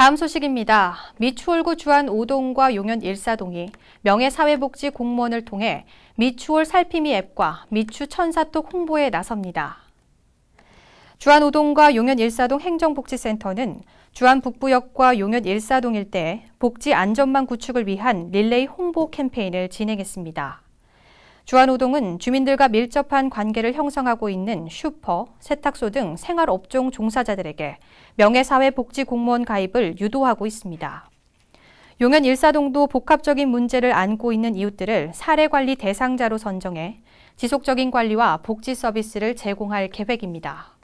다음 소식입니다. 미추홀구 주안 오동과 용현 1사동이 명예사회복지 공무원을 통해 미추홀 살피미 앱과 미추 천사톡 홍보에 나섭니다. 주안 오동과 용현 1사동 행정복지센터는 주안 북부역과 용현 1사동 일대 복지 안전망 구축을 위한 릴레이 홍보 캠페인을 진행했습니다. 주한우동은 주민들과 밀접한 관계를 형성하고 있는 슈퍼, 세탁소 등 생활업종 종사자들에게 명예사회복지공무원 가입을 유도하고 있습니다. 용현 일사동도 복합적인 문제를 안고 있는 이웃들을 사례관리 대상자로 선정해 지속적인 관리와 복지 서비스를 제공할 계획입니다.